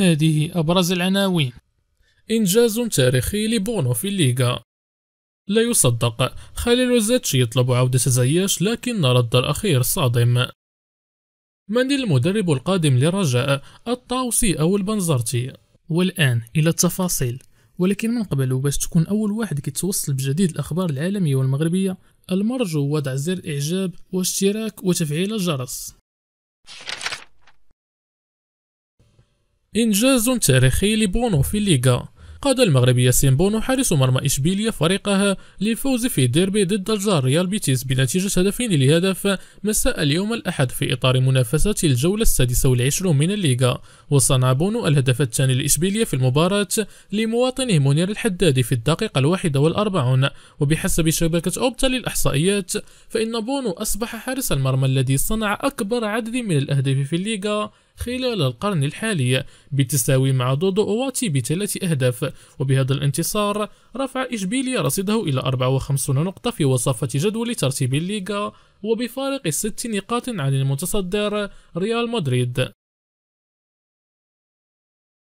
هذه أبرز العناوين إنجاز تاريخي لبونو في الليغا لا يصدق خليل الزاتشي يطلب عودة زياش لكن رد الأخير صادم من المدرب القادم للرجاء الطاوسي أو البنزرتي والآن إلى التفاصيل ولكن من قبل باش تكون أول واحد كيتوصل بجديد الأخبار العالمية والمغربية المرجو وضع زر إعجاب واشتراك وتفعيل الجرس إنجاز تاريخي لبونو في الليغا قاد المغرب ياسين بونو حارس مرمى إشبيليا فريقها للفوز في ديربي ضد الجار ريال بيتيس بنتيجة هدفين لهدف مساء اليوم الأحد في إطار منافسة الجولة السادسة والعشرون من الليغا وصنع بونو الهدف الثاني لإشبيليا في المباراة لمواطنه منير الحدادي في الدقيقة الواحدة والأربعون وبحسب شبكة أوبتا للإحصائيات فإن بونو أصبح حارس المرمى الذي صنع أكبر عدد من الأهداف في الليغا خلال القرن الحالي بالتساوي مع دودو أواتي بثلاث أهداف وبهذا الانتصار رفع إشبيليا رصيده إلى 54 نقطة في وصفة جدول ترتيب الليغا وبفارق ست نقاط عن المتصدر ريال مدريد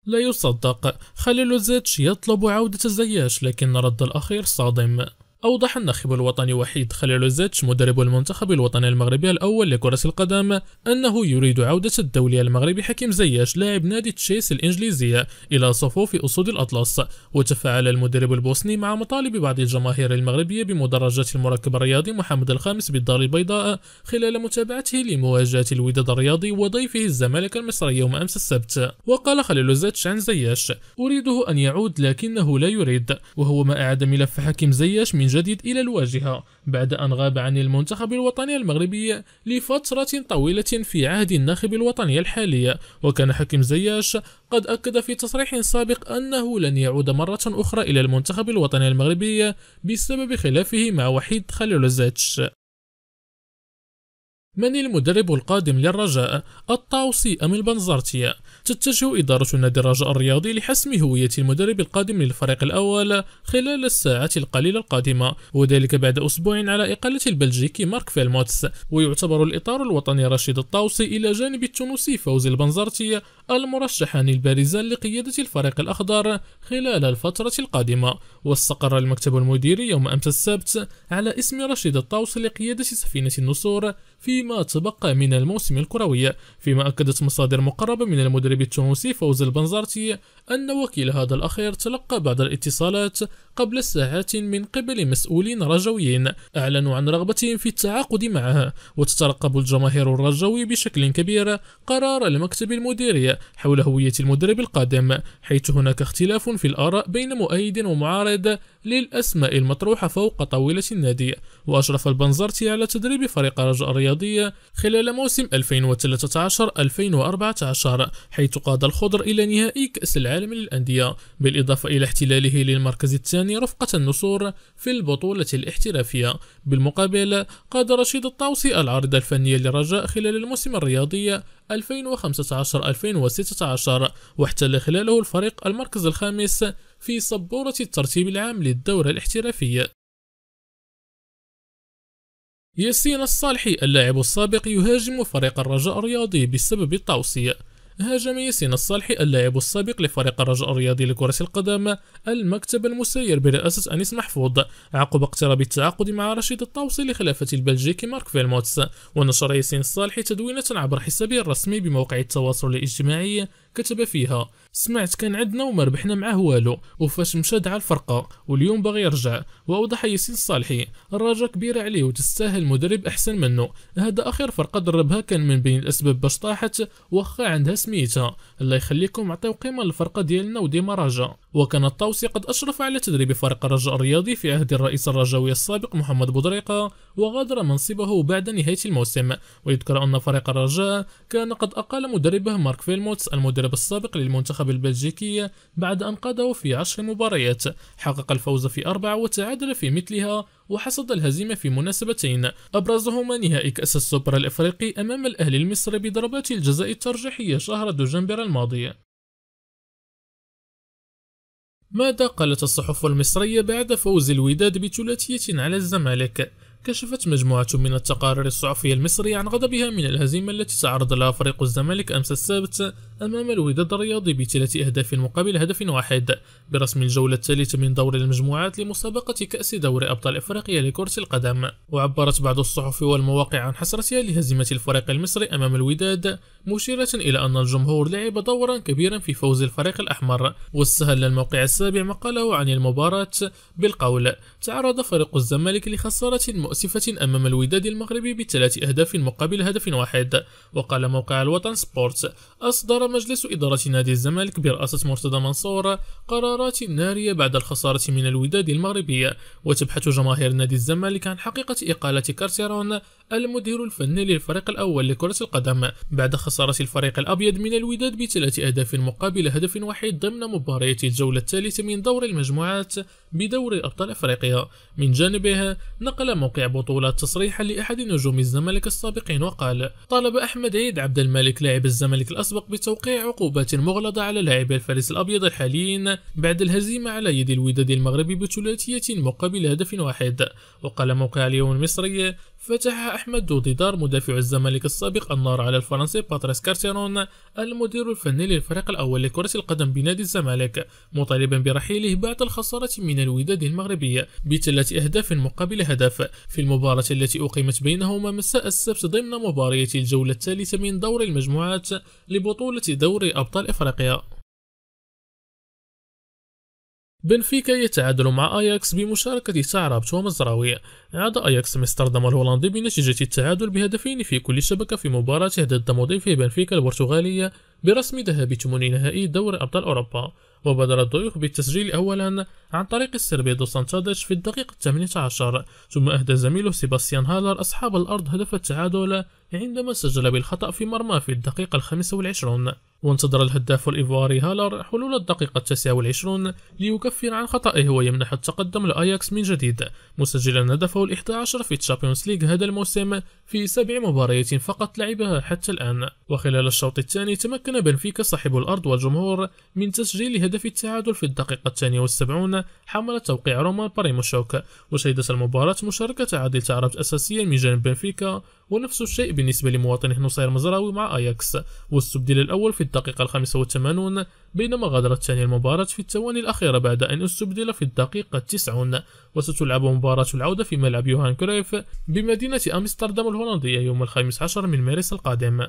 لا يصدق خليل زيتش يطلب عودة زياش لكن رد الأخير صادم أوضح الناخب الوطني وحيد خليل الزتش مدرب المنتخب الوطني المغربي الأول لكرة القدم أنه يريد عودة الدولي المغربي حكيم زياش لاعب نادي تشيس الإنجليزية إلى صفوف أسود الأطلس وتفاعل المدرب البوسني مع مطالب بعض الجماهير المغربية بمدرجة المركب الرياضي محمد الخامس بالدار البيضاء خلال متابعته لمواجهة الوداد الرياضي وضيفه الزمالك المصري يوم أمس السبت وقال خليل الزتش عن زياش أريده أن يعود لكنه لا يريد وهو ما أعاد ملف حكيم زياش من جديد إلى الواجهة بعد أن غاب عن المنتخب الوطني المغربي لفترة طويلة في عهد الناخب الوطني الحالي وكان حكيم زياش قد أكد في تصريح سابق أنه لن يعود مرة أخرى إلى المنتخب الوطني المغربي بسبب خلافه مع وحيد خليل زاتش من المدرب القادم للرجاء الطاوسي أم البنزرتية؟ تتجه إدارة نادي الرجاء الرياضي لحسم هوية المدرب القادم للفريق الأول خلال الساعات القليلة القادمة وذلك بعد أسبوع على إقالة البلجيكي مارك فيلموتس ويعتبر الإطار الوطني رشيد الطاوسي إلى جانب التونسي فوزي البنزرتية المرشحان البارزان لقيادة الفريق الأخضر خلال الفترة القادمة واستقر المكتب المديري يوم أمس السبت على اسم رشيد الطاوسي لقيادة سفينة النسور في فيما تبقى من الموسم الكروي فيما أكدت مصادر مقربة من المدرب التونسي فوز البنزرتي أن وكيل هذا الأخير تلقى بعض الاتصالات قبل ساعات من قبل مسؤولين رجويين أعلنوا عن رغبتهم في التعاقد معه وتترقب الجماهير الرجوي بشكل كبير قرار المكتب المديري حول هوية المدرب القادم حيث هناك اختلاف في الآراء بين مؤيد ومعارض للأسماء المطروحة فوق طاولة النادي وأشرف البنزرتي على تدريب فريق رجاء الرياضي السعودية خلال موسم 2013-2014 حيث قاد الخضر إلى نهائي كأس العالم للأندية بالإضافة إلى احتلاله للمركز الثاني رفقة النصور في البطولة الاحترافية بالمقابل قاد رشيد الطوسي العارضة الفنية للرجاء خلال الموسم الرياضي 2015-2016 واحتل خلاله الفريق المركز الخامس في سبورة الترتيب العام للدورة الاحترافية ياسين الصالحي اللاعب السابق يهاجم فريق الرجاء الرياضي بسبب التوصية هاجم ياسين الصالحي اللاعب السابق لفريق الرجاء الرياضي لكرة القدم المكتب المسير برئاسة أنيس محفوظ عقب اقتراب التعاقد مع رشيد الطوسي لخلافة البلجيكي مارك فيلموتس ونشر ياسين الصالحي تدوينة عبر حسابه الرسمي بموقع التواصل الاجتماعي كتب فيها سمعت كان عندنا وما ربحنا معاه والو وفاش مشى دعا الفرقه واليوم باغي يرجع واوضح ياسين الصالحي الرجاء كبيره عليه وتستاهل مدرب احسن منه هذا اخر فرقه دربها كان من بين الاسباب باش طاحت واخا عندها سميتها الله يخليكم عطيو قيمه للفرقه ديالنا وديما راجا وكان الطوسي قد اشرف على تدريب فريق الرجاء الرياضي في عهد الرئيس الرجاوي السابق محمد بودريقه وغادر منصبه بعد نهاية الموسم ويذكر أن فريق الرجاء كان قد أقال مدربه مارك فيلموتس المدرب السابق للمنتخب البلجيكي بعد أن قاده في عشر مباريات حقق الفوز في أربعة وتعادل في مثلها وحصد الهزيمة في مناسبتين أبرزهما نهائي كأس السوبر الإفريقي أمام الأهلي المصري بضربات الجزاء الترجيحية شهر دجنبر الماضي ماذا قالت الصحف المصرية بعد فوز الوداد بثلاثية على الزمالك؟ كشفت مجموعة من التقارير الصحفية المصرية عن غضبها من الهزيمة التي تعرض لها فريق الزمالك أمس السبت أمام الوداد الرياضي بثلاث أهداف مقابل هدف واحد برسم الجولة الثالثة من دور المجموعات لمسابقة كأس دوري أبطال إفريقيا لكرة القدم وعبرت بعض الصحف والمواقع عن حسرتها لهزيمة الفريق المصري أمام الوداد مشيرة إلى أن الجمهور لعب دورا كبيرا في فوز الفريق الأحمر واستهل الموقع السابع مقاله عن المباراة بالقول تعرض فريق الزمالك لخسارة مؤسفة أمام الوداد المغربي بثلاث أهداف مقابل هدف واحد وقال موقع الوطن سبورت أصدر مجلس إدارة نادي الزمالك برئاسة مرتضى منصور قرارات نارية بعد الخسارة من الوداد المغربية وتبحث جماهير نادي الزمالك عن حقيقة إقالة كارتيرون المدير الفني للفريق الأول لكرة القدم بعد خسارة الفريق الأبيض من الوداد بثلاث أهداف مقابل هدف واحد ضمن مباراة الجولة الثالثة من دور المجموعات بدوري أبطال أفريقيا من جانبه نقل موقع بطولات تصريحا لأحد نجوم الزمالك السابقين وقال طالب أحمد عيد عبد الملك لاعب الزمالك الأسبق بتوقيع توقيع عقوبة مغلظة على لاعب الفارس الأبيض الحاليين بعد الهزيمة على يد الوداد المغربي بثلاثية مقابل هدف واحد وقال موقع اليوم المصري فتح أحمد دوديدار مدافع الزمالك السابق النار على الفرنسي باتريس كارتيرون المدير الفني للفريق الأول لكرة القدم بنادي الزمالك مطالبا برحيله بعد الخسارة من الوداد المغربي بثلاث أهداف مقابل هدف في المباراة التي أقيمت بينهما مساء السبت ضمن مباراة الجولة الثالثة من دور المجموعات لبطولة دوري أبطال إفريقيا بنفيكا يتعادل مع اياكس بمشاركة تعربت ومزراوي عاد اياكس امستردام الهولندي بنتيجة التعادل بهدفين في كل شبكة في مباراته ضد مضيفه بنفيكا البرتغالية برسم ذهاب ثمن نهائي دور أبطال أوروبا وبادر الضيوف بالتسجيل أولا عن طريق السربي دو سانتاديش في الدقيقة 18 ثم أهدى زميله سيباستيان هالر أصحاب الأرض هدف التعادل عندما سجل بالخطأ في مرمى في الدقيقة 25 وانتظر الهداف الإيفواري هالر حلول الدقيقة 29 ليكفر عن خطئه ويمنح التقدم لأياكس من جديد مسجلا هدفه ال11 في تشامبيونز ليغ هذا الموسم في سبع مباريات فقط لعبها حتى الآن وخلال الشوط الثاني تمكن بنفيكا صاحب الأرض والجمهور من تسجيل هدف التعادل في الدقيقة الثانية والسبعون حمل توقيع رومان باريموشوك وشهدت المباراة مشاركة عادل تعرض أساسيا من جانب بنفيكا ونفس الشيء بالنسبة لمواطن نصير مزراوي مع أياكس والسبديل الأول في الدقيقة 85 بينما غادرت ثاني المباراة في الثواني الأخيرة بعد أن استبدل في الدقيقة 90 وستلعب مباراة العودة في ملعب يوهان كريف بمدينة أمستردام الهولندية يوم الخامس عشر من مارس القادم